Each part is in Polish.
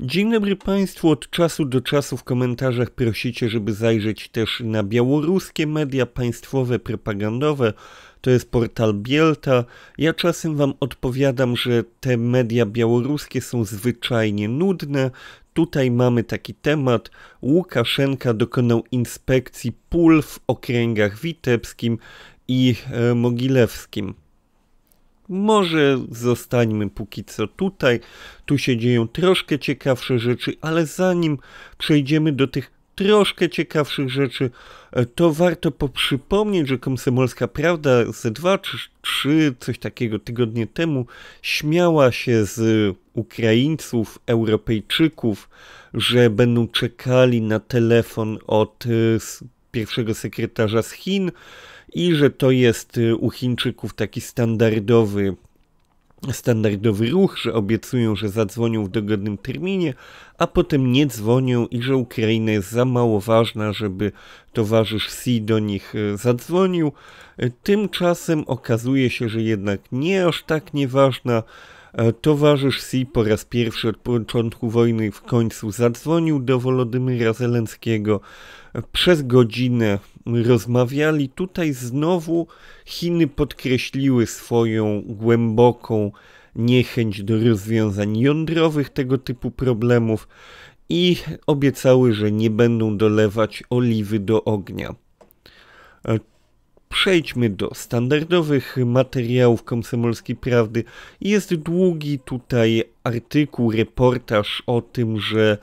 Dzień dobry Państwu. Od czasu do czasu w komentarzach prosicie, żeby zajrzeć też na białoruskie media państwowe, propagandowe. To jest portal Bielta. Ja czasem Wam odpowiadam, że te media białoruskie są zwyczajnie nudne. Tutaj mamy taki temat. Łukaszenka dokonał inspekcji pól w okręgach witebskim i e, mogilewskim. Może zostańmy póki co tutaj. Tu się dzieją troszkę ciekawsze rzeczy, ale zanim przejdziemy do tych troszkę ciekawszych rzeczy, e, to warto poprzypomnieć, że Komsomolska Prawda ze dwa czy trzy, coś takiego tygodnie temu, śmiała się z Ukraińców, Europejczyków, że będą czekali na telefon od e, pierwszego sekretarza z Chin i że to jest y, u Chińczyków taki standardowy standardowy ruch, że obiecują, że zadzwonią w dogodnym terminie, a potem nie dzwonią i że Ukraina jest za mało ważna, żeby towarzysz C do nich y, zadzwonił. Y, tymczasem okazuje się, że jednak nie aż tak nieważna. Towarzysz Si po raz pierwszy od początku wojny w końcu zadzwonił do Wolodymyra Zelenskiego. Przez godzinę rozmawiali, tutaj znowu Chiny podkreśliły swoją głęboką niechęć do rozwiązań jądrowych tego typu problemów i obiecały, że nie będą dolewać oliwy do ognia. E, przejdźmy do standardowych materiałów Komsomolskiej Prawdy. Jest długi tutaj artykuł, reportaż o tym, że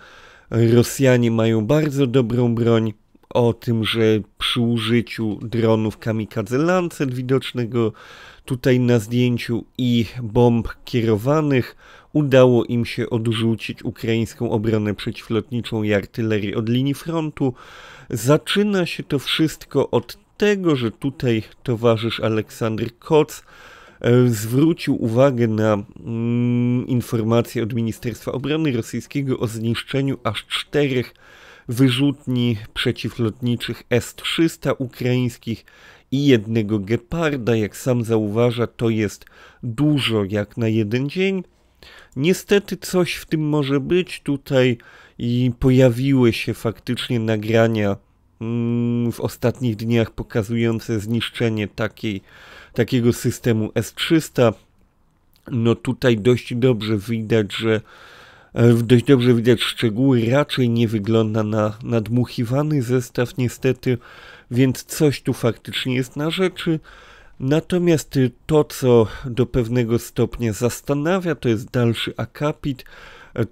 Rosjanie mają bardzo dobrą broń o tym, że przy użyciu dronów kamikadze Lancet widocznego tutaj na zdjęciu i bomb kierowanych udało im się odrzucić ukraińską obronę przeciwlotniczą i artylerię od linii frontu. Zaczyna się to wszystko od tego, że tutaj towarzysz Aleksander Koc e, zwrócił uwagę na mm, informację od Ministerstwa Obrony Rosyjskiego o zniszczeniu aż czterech wyrzutni przeciwlotniczych S-300 ukraińskich i jednego Geparda. Jak sam zauważa, to jest dużo jak na jeden dzień. Niestety coś w tym może być tutaj i pojawiły się faktycznie nagrania mm, w ostatnich dniach pokazujące zniszczenie takiej, takiego systemu S-300. No tutaj dość dobrze widać, że E, dość dobrze widać szczegóły, raczej nie wygląda na nadmuchiwany zestaw niestety, więc coś tu faktycznie jest na rzeczy. Natomiast y, to, co do pewnego stopnia zastanawia, to jest dalszy akapit. E,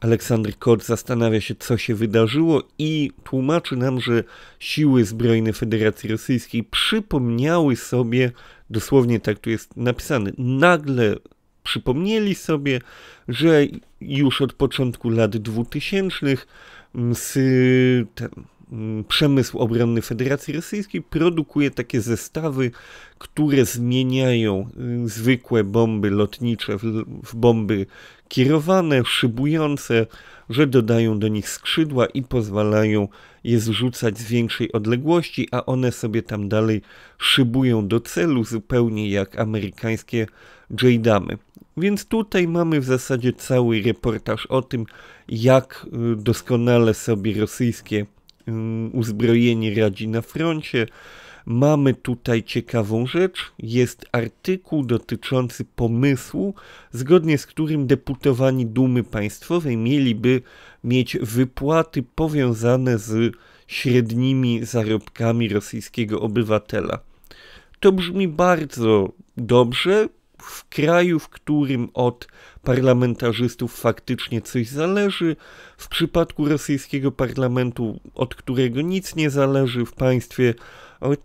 Aleksander Kot zastanawia się, co się wydarzyło i tłumaczy nam, że siły zbrojne Federacji Rosyjskiej przypomniały sobie, dosłownie tak tu jest napisane, nagle przypomnieli sobie, że już od początku lat 2000 ten, przemysł obronny Federacji Rosyjskiej produkuje takie zestawy, które zmieniają y, zwykłe bomby lotnicze w, bomby kierowane, szybujące, że dodają do nich skrzydła i pozwalają je zrzucać z większej odległości, a one sobie tam dalej szybują do celu, zupełnie jak amerykańskie J-damy. Więc tutaj mamy w zasadzie cały reportaż o tym, jak y, doskonale sobie rosyjskie y, uzbrojenie radzi na froncie. Mamy tutaj ciekawą rzecz. Jest artykuł dotyczący pomysłu, zgodnie z którym deputowani Dumy Państwowej mieliby mieć wypłaty powiązane z średnimi zarobkami rosyjskiego obywatela. To brzmi bardzo dobrze, w kraju, w którym od parlamentarzystów faktycznie coś zależy, w przypadku rosyjskiego parlamentu, od którego nic nie zależy w państwie,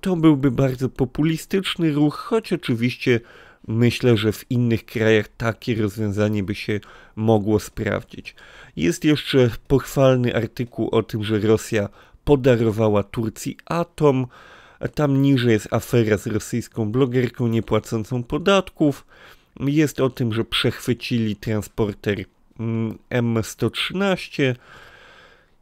to byłby bardzo populistyczny ruch, choć oczywiście myślę, że w innych krajach takie rozwiązanie by się mogło sprawdzić. Jest jeszcze pochwalny artykuł o tym, że Rosja podarowała Turcji atom tam niżej jest afera z rosyjską blogerką niepłacącą podatków. Jest o tym, że przechwycili transporter M113 mm,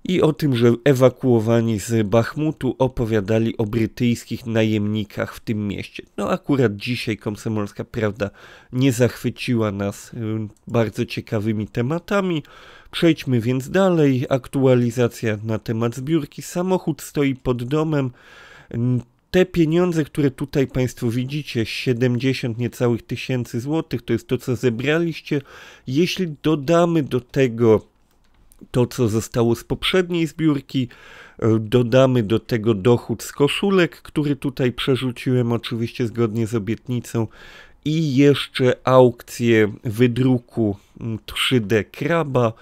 i o tym, że ewakuowani z Bachmutu opowiadali o brytyjskich najemnikach w tym mieście. No akurat dzisiaj Komsomolska Prawda nie zachwyciła nas y, bardzo ciekawymi tematami. Przejdźmy więc dalej. Aktualizacja na temat zbiórki. Samochód stoi pod domem. Te pieniądze, które tutaj Państwo widzicie, 70 niecałych tysięcy złotych, to jest to, co zebraliście. Jeśli dodamy do tego to, co zostało z poprzedniej zbiórki, e, dodamy do tego dochód z koszulek, który tutaj przerzuciłem oczywiście zgodnie z obietnicą i jeszcze aukcję wydruku 3D Kraba,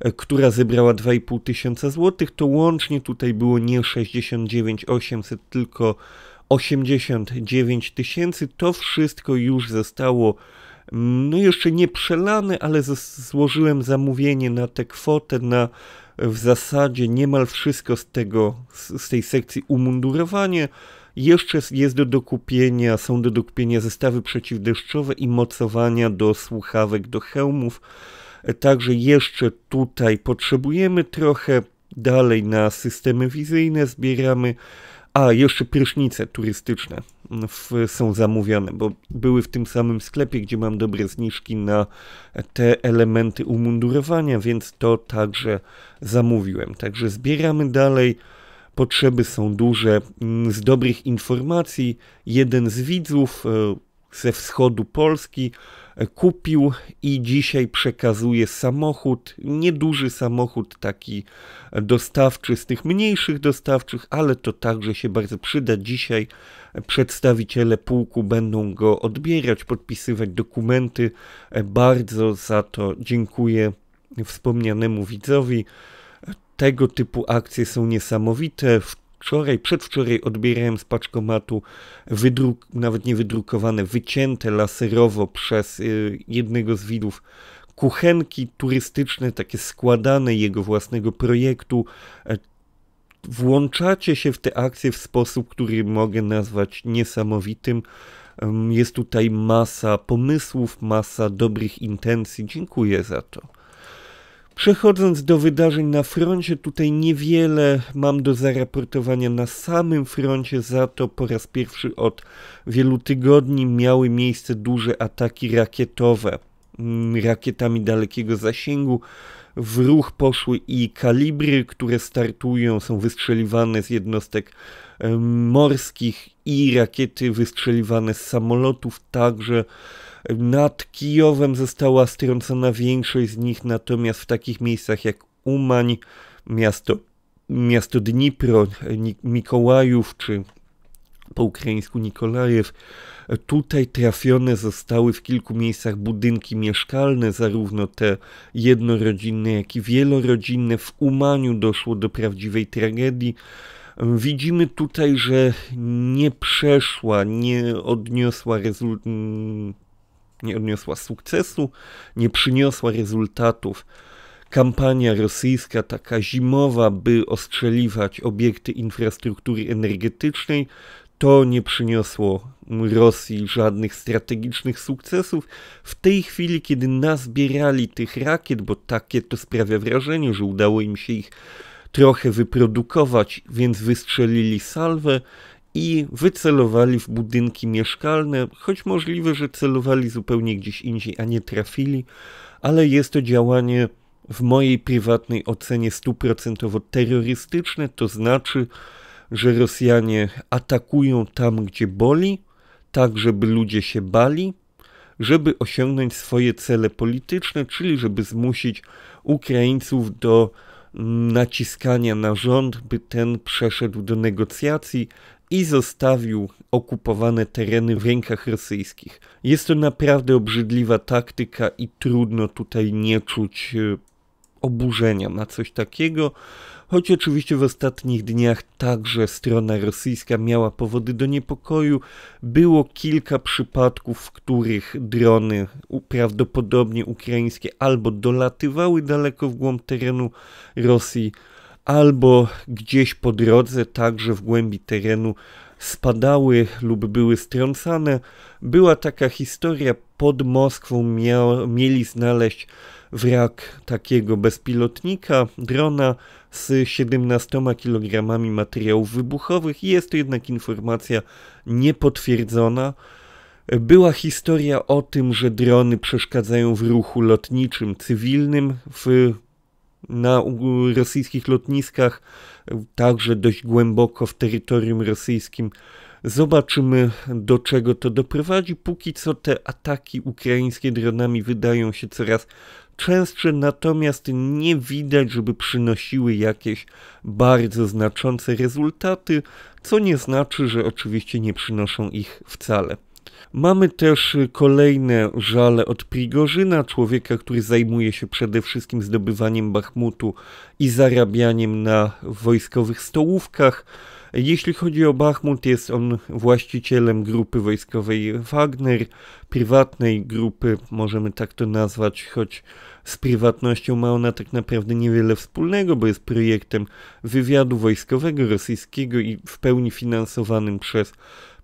E, która zebrała 2,5 tysiąca złotych, to łącznie tutaj było nie 69 800, tylko 89 tysięcy. To wszystko już zostało mm, no jeszcze nie przelane, ale złożyłem zamówienie na tę kwotę, na w zasadzie niemal wszystko z tego, z tej sekcji umundurowanie. Jeszcze jest do dokupienia, są do dokupienia zestawy przeciwdeszczowe i mocowania do słuchawek, do hełmów. Także jeszcze tutaj potrzebujemy trochę. Dalej na systemy wizyjne zbieramy. A, jeszcze prysznice turystyczne mm, w, są zamówione, bo były w tym samym sklepie, gdzie mam dobre zniżki na te elementy umundurowania, więc to także zamówiłem. Także zbieramy dalej. Potrzeby są duże. Mm, z dobrych informacji, jeden z widzów e, ze wschodu Polski kupił i dzisiaj przekazuje samochód, nieduży samochód, taki dostawczy z tych mniejszych dostawczych, ale to także się bardzo przyda. Dzisiaj przedstawiciele pułku będą go odbierać, podpisywać dokumenty. Bardzo za to dziękuję wspomnianemu widzowi. Tego typu akcje są niesamowite. W wczoraj, przedwczoraj odbierałem z paczkomatu wydruk, nawet nie wydrukowane, wycięte laserowo przez y, jednego z widów kuchenki turystyczne, takie składane jego własnego projektu. E, włączacie się w te akcje w sposób, który mogę nazwać niesamowitym. Jest tutaj masa pomysłów, masa dobrych intencji. Dziękuję za to. Przechodząc do wydarzeń na froncie, tutaj niewiele mam do zaraportowania na samym froncie, za to po raz pierwszy od wielu tygodni miały miejsce duże ataki rakietowe mm, rakietami dalekiego zasięgu w ruch poszły i kalibry, które startują, są wystrzeliwane z jednostek morskich i rakiety wystrzeliwane z samolotów także. Nad Kijowem została strącona większość z nich, natomiast w takich miejscach jak Umań, miasto, miasto Dnipro, Mikołajów czy po ukraińsku Nikolajew. Tutaj trafione zostały w kilku miejscach budynki mieszkalne, zarówno te jednorodzinne, jak i wielorodzinne. W Umaniu doszło do prawdziwej tragedii. Widzimy tutaj, że nie przeszła, nie odniosła nie odniosła sukcesu, nie przyniosła rezultatów. Kampania rosyjska, taka zimowa, by ostrzeliwać obiekty infrastruktury energetycznej, to nie przyniosło Rosji żadnych strategicznych sukcesów. W tej chwili, kiedy nazbierali tych rakiet, bo takie to sprawia wrażenie, że udało im się ich trochę wyprodukować, więc wystrzelili salwę i wycelowali w budynki mieszkalne, choć możliwe, że celowali zupełnie gdzieś indziej, a nie trafili, ale jest to działanie w mojej prywatnej ocenie stuprocentowo terrorystyczne, to znaczy że Rosjanie atakują tam, gdzie boli, tak żeby ludzie się bali, żeby osiągnąć swoje cele polityczne, czyli żeby zmusić Ukraińców do mm, naciskania na rząd, by ten przeszedł do negocjacji i zostawił okupowane tereny w rękach rosyjskich. Jest to naprawdę obrzydliwa taktyka i trudno tutaj nie czuć e, oburzenia na coś takiego choć oczywiście w ostatnich dniach także strona rosyjska miała powody do niepokoju. Było kilka przypadków, w których drony prawdopodobnie ukraińskie albo dolatywały daleko w głąb terenu Rosji, albo gdzieś po drodze, także w głębi terenu spadały lub były strącane. Była taka historia, pod Moskwą mieli znaleźć wrak takiego bezpilotnika, drona z 17 kg materiałów wybuchowych. Jest to jednak informacja niepotwierdzona. Była historia o tym, że drony przeszkadzają w ruchu lotniczym cywilnym w, na rosyjskich lotniskach, także dość głęboko w terytorium rosyjskim. Zobaczymy, do czego to doprowadzi. Póki co te ataki ukraińskie dronami wydają się coraz częstsze, natomiast nie widać, żeby przynosiły jakieś bardzo znaczące rezultaty, co nie znaczy, że oczywiście nie przynoszą ich wcale. Mamy też kolejne żale od Prigorzyna, człowieka, który zajmuje się przede wszystkim zdobywaniem Bachmutu i zarabianiem na wojskowych stołówkach. Jeśli chodzi o Bachmut, jest on właścicielem grupy wojskowej Wagner, prywatnej grupy, możemy tak to nazwać, choć z prywatnością ma ona tak naprawdę niewiele wspólnego, bo jest projektem wywiadu wojskowego rosyjskiego i w pełni finansowanym przez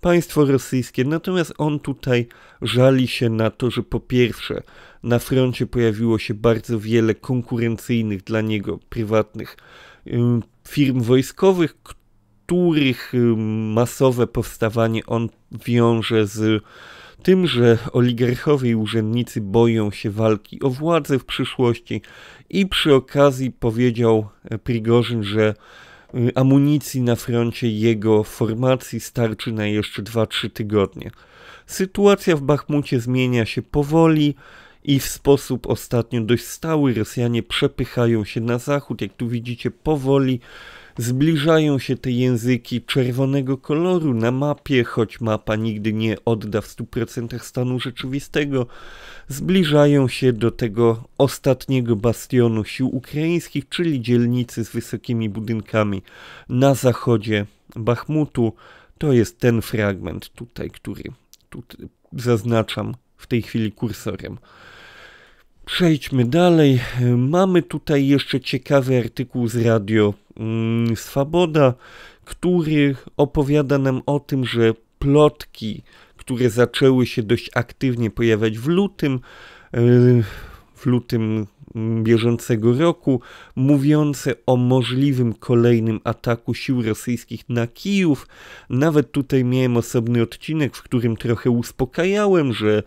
państwo rosyjskie. Natomiast on tutaj żali się na to, że po pierwsze na froncie pojawiło się bardzo wiele konkurencyjnych dla niego prywatnych firm wojskowych, których y, masowe powstawanie on wiąże z tym, że oligarchowie i urzędnicy boją się walki o władzę w przyszłości i przy okazji powiedział e, Prigorzyn, że y, amunicji na froncie jego formacji starczy na jeszcze 2-3 tygodnie. Sytuacja w Bachmucie zmienia się powoli i w sposób ostatnio dość stały. Rosjanie przepychają się na zachód, jak tu widzicie, powoli Zbliżają się te języki czerwonego koloru na mapie, choć mapa nigdy nie odda w 100% stanu rzeczywistego. Zbliżają się do tego ostatniego bastionu sił ukraińskich, czyli dzielnicy z wysokimi budynkami na zachodzie Bachmutu. To jest ten fragment tutaj, który tutaj zaznaczam w tej chwili kursorem. Przejdźmy dalej. Mamy tutaj jeszcze ciekawy artykuł z radio Mm, swoboda, który opowiada nam o tym, że plotki, które zaczęły się dość aktywnie pojawiać w lutym, e, w lutym bieżącego roku, mówiące o możliwym kolejnym ataku sił rosyjskich na Kijów. Nawet tutaj miałem osobny odcinek, w którym trochę uspokajałem, że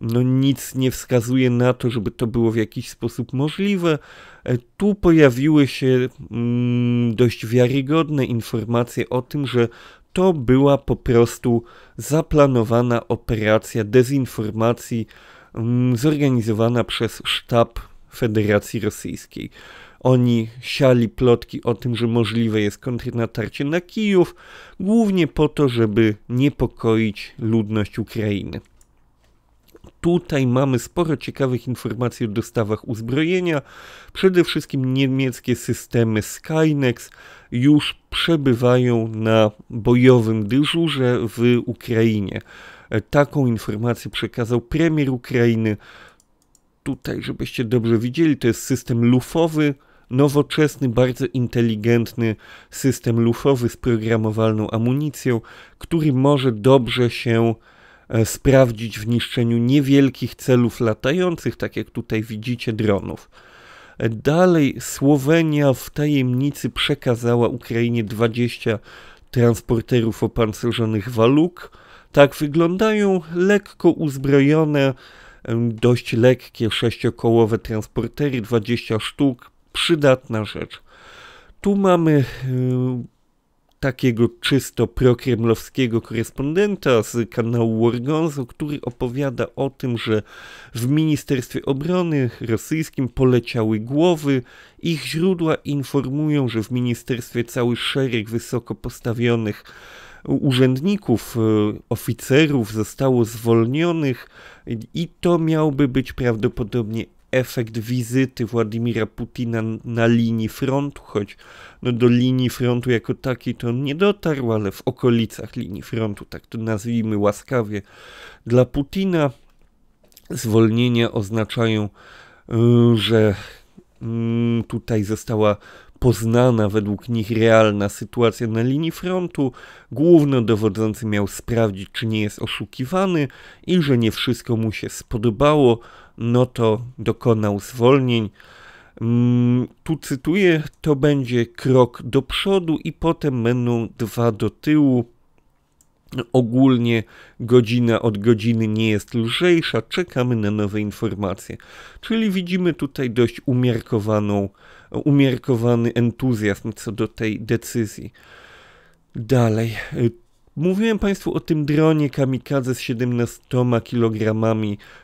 no nic nie wskazuje na to, żeby to było w jakiś sposób możliwe. E, tu pojawiły się mm, dość wiarygodne informacje o tym, że to była po prostu zaplanowana operacja dezinformacji mm, zorganizowana przez sztab Federacji Rosyjskiej. Oni siali plotki o tym, że możliwe jest kontrnatarcie na Kijów, głównie po to, żeby niepokoić ludność Ukrainy. Tutaj mamy sporo ciekawych informacji o dostawach uzbrojenia. Przede wszystkim niemieckie systemy Skynex już przebywają na bojowym dyżurze w Ukrainie. E, taką informację przekazał premier Ukrainy tutaj, żebyście dobrze widzieli, to jest system lufowy, nowoczesny, bardzo inteligentny system lufowy z programowalną amunicją, który może dobrze się e, sprawdzić w niszczeniu niewielkich celów latających, tak jak tutaj widzicie dronów. E, dalej Słowenia w tajemnicy przekazała Ukrainie 20 transporterów opancerzonych waluk. Tak wyglądają lekko uzbrojone, dość lekkie sześciokołowe transportery, 20 sztuk, przydatna rzecz. Tu mamy takiego czysto prokremlowskiego korespondenta z kanału Wargonzo, który opowiada o tym, że w Ministerstwie Obrony rosyjskim poleciały głowy. Ich źródła informują, że w ministerstwie cały szereg wysoko postawionych urzędników, y, oficerów zostało zwolnionych i to miałby być prawdopodobnie efekt wizyty Władimira Putina na linii frontu, choć no do linii frontu jako takiej to on nie dotarł, ale w okolicach linii frontu, tak to nazwijmy łaskawie, dla Putina zwolnienia oznaczają, y, że Mm, tutaj została poznana według nich realna sytuacja na linii frontu. Główny dowodzący miał sprawdzić, czy nie jest oszukiwany i że nie wszystko mu się spodobało. No to dokonał zwolnień. Mm, tu cytuję: To będzie krok do przodu, i potem będą dwa do tyłu. Ogólnie godzina od godziny nie jest lżejsza, czekamy na nowe informacje. Czyli widzimy tutaj dość umiarkowaną, umiarkowany entuzjazm co do tej decyzji. Dalej. Mówiłem Państwu o tym dronie kamikadze z 17 kg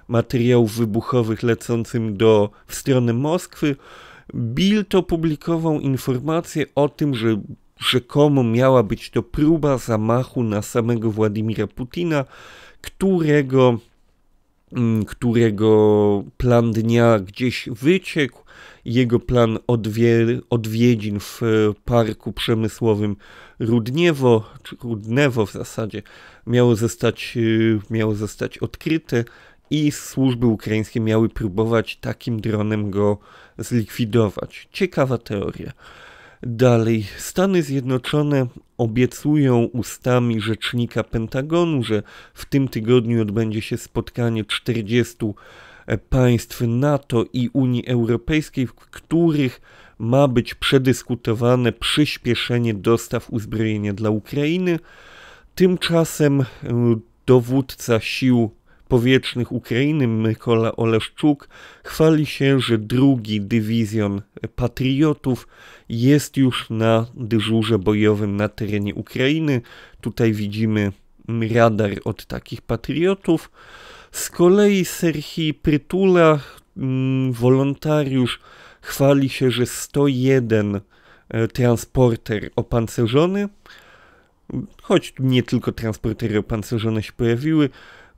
materiałów wybuchowych lecącym do, w stronę Moskwy. Bill to publikował informację o tym, że Rzekomo miała być to próba zamachu na samego Władimira Putina, którego, mm, którego plan dnia gdzieś wyciekł. Jego plan odwie, odwiedzin w e, parku przemysłowym Rudniewo, czy Rudnewo w zasadzie, miało zostać, e, miało zostać odkryte i służby ukraińskie miały próbować takim dronem go zlikwidować. Ciekawa teoria. Dalej, Stany Zjednoczone obiecują ustami rzecznika Pentagonu, że w tym tygodniu odbędzie się spotkanie 40 e, państw NATO i Unii Europejskiej, w których ma być przedyskutowane przyspieszenie dostaw uzbrojenia dla Ukrainy. Tymczasem e, dowódca sił powietrznych Ukrainy Mykola Oleszczuk chwali się, że drugi dywizjon patriotów jest już na dyżurze bojowym na terenie Ukrainy. Tutaj widzimy radar od takich patriotów. Z kolei Serhii Prytula, mm, wolontariusz, chwali się, że 101 e, transporter opancerzony, choć nie tylko transportery opancerzone się pojawiły,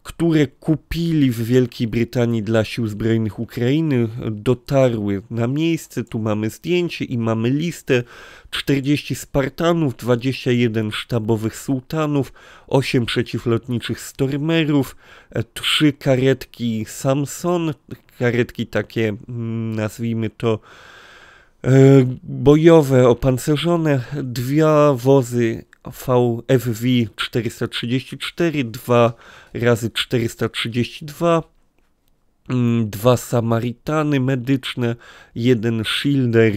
które kupili w Wielkiej Brytanii dla Sił Zbrojnych Ukrainy, dotarły na miejsce. Tu mamy zdjęcie i mamy listę: 40 Spartanów, 21 sztabowych sułtanów, 8 przeciwlotniczych Stormerów, 3 karetki Samson, karetki takie, mm, nazwijmy to, e, bojowe, opancerzone, dwa wozy VFV 434, 2 razy 432, mm, dwa Samaritany medyczne, jeden Shielder,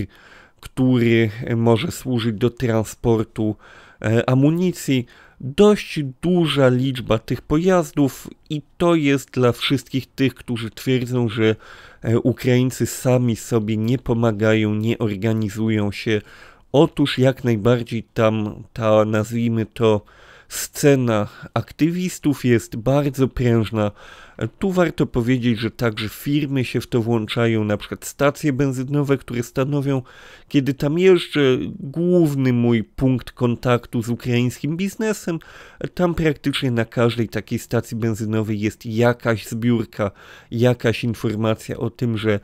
który e, może służyć do transportu e, amunicji. Dość duża liczba tych pojazdów, i to jest dla wszystkich tych, którzy twierdzą, że e, Ukraińcy sami sobie nie pomagają, nie organizują się, Otóż jak najbardziej tam ta, nazwijmy to, scena aktywistów jest bardzo prężna tu warto powiedzieć, że także firmy się w to włączają, na przykład stacje benzynowe, które stanowią, kiedy tam jeszcze główny mój punkt kontaktu z ukraińskim biznesem, tam praktycznie na każdej takiej stacji benzynowej jest jakaś zbiórka, jakaś informacja o tym, że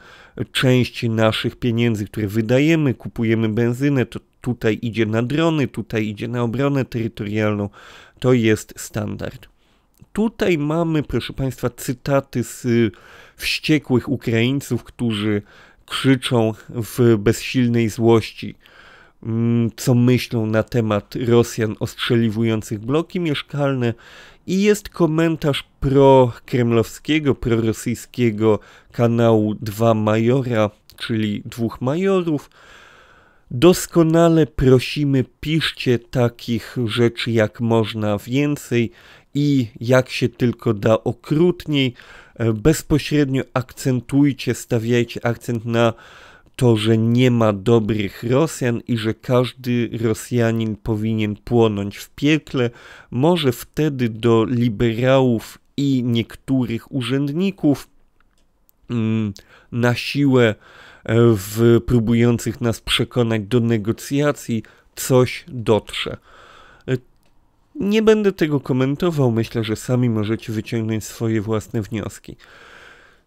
część naszych pieniędzy, które wydajemy, kupujemy benzynę, to tutaj idzie na drony, tutaj idzie na obronę terytorialną. To jest standard. Tutaj mamy, proszę Państwa, cytaty z y, wściekłych Ukraińców, którzy krzyczą w bezsilnej złości, mm, co myślą na temat Rosjan ostrzeliwujących bloki mieszkalne. I jest komentarz prokremlowskiego, prorosyjskiego kanału Dwa Majora, czyli dwóch majorów. Doskonale prosimy, piszcie takich rzeczy jak można więcej i jak się tylko da okrutniej. E, bezpośrednio akcentujcie, stawiajcie akcent na to, że nie ma dobrych Rosjan i że każdy Rosjanin powinien płonąć w piekle. Może wtedy do liberałów i niektórych urzędników mm, na siłę e, w próbujących nas przekonać do negocjacji coś dotrze. Nie będę tego komentował, myślę, że sami możecie wyciągnąć swoje własne wnioski.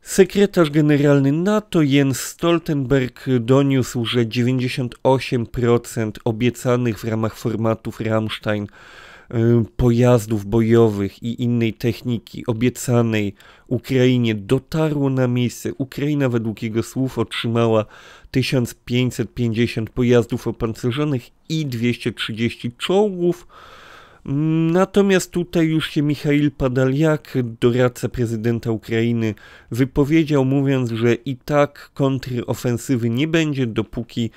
Sekretarz generalny NATO Jens Stoltenberg doniósł, że 98% obiecanych w ramach formatów Rammstein y, pojazdów bojowych i innej techniki obiecanej Ukrainie dotarło na miejsce. Ukraina według jego słów otrzymała 1550 pojazdów opancerzonych i 230 czołgów. Natomiast tutaj już się Michail Padaliak, doradca prezydenta Ukrainy, wypowiedział, mówiąc, że i tak kontrofensywy nie będzie, dopóki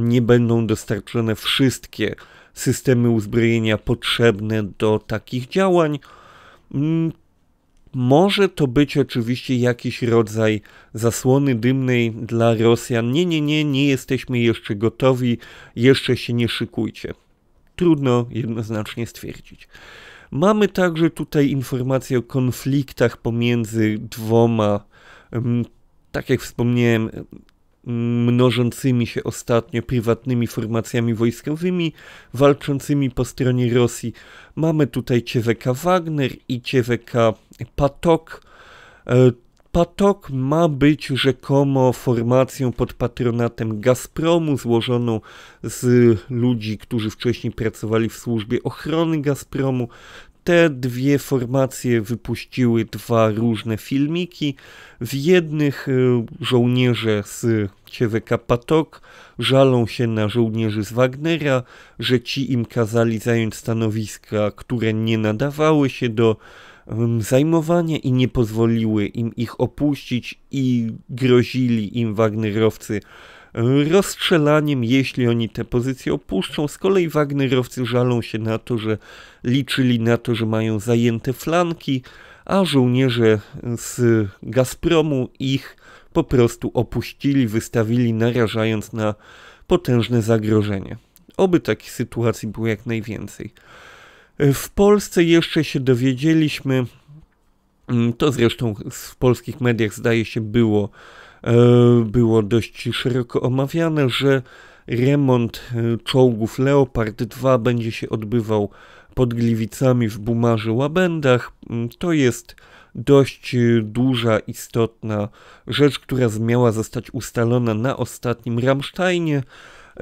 nie będą dostarczone wszystkie systemy uzbrojenia potrzebne do takich działań. Mm, może to być oczywiście jakiś rodzaj zasłony dymnej dla Rosjan. Nie, nie, nie, nie jesteśmy jeszcze gotowi, jeszcze się nie szykujcie trudno jednoznacznie stwierdzić. Mamy także tutaj informacje o konfliktach pomiędzy dwoma, tak jak wspomniałem, mnożącymi się ostatnio prywatnymi formacjami wojskowymi walczącymi po stronie Rosji. Mamy tutaj CWK Wagner i CWK Patok. E, Patok ma być rzekomo formacją pod patronatem Gazpromu, złożoną z ludzi, którzy wcześniej pracowali w służbie ochrony Gazpromu. Te dwie formacje wypuściły dwa różne filmiki. W jednych e, żołnierze z CWK Patok żalą się na żołnierzy z Wagnera, że ci im kazali zająć stanowiska, które nie nadawały się do zajmowanie i nie pozwoliły im ich opuścić i grozili im Wagnerowcy rozstrzelaniem, jeśli oni te pozycje opuszczą. Z kolei Wagnerowcy żalą się na to, że liczyli na to, że mają zajęte flanki, a żołnierze z Gazpromu ich po prostu opuścili, wystawili, narażając na potężne zagrożenie. Oby takich sytuacji było jak najwięcej. E, w Polsce jeszcze się dowiedzieliśmy, mm, to zresztą w polskich mediach zdaje się było, e, było dość szeroko omawiane, że remont e, czołgów Leopard 2 będzie się odbywał pod Gliwicami w Bumarzy Łabędach. Mm, to jest dość duża, istotna rzecz, która miała zostać ustalona na ostatnim Ramsztajnie.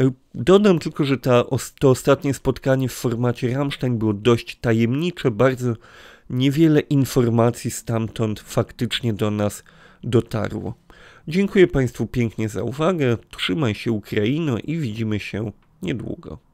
E, dodam tylko, że ta, to ostatnie spotkanie w formacie Rammstein było dość tajemnicze, bardzo niewiele informacji stamtąd faktycznie do nas dotarło. Dziękuję Państwu pięknie za uwagę, trzymaj się Ukraino i widzimy się niedługo.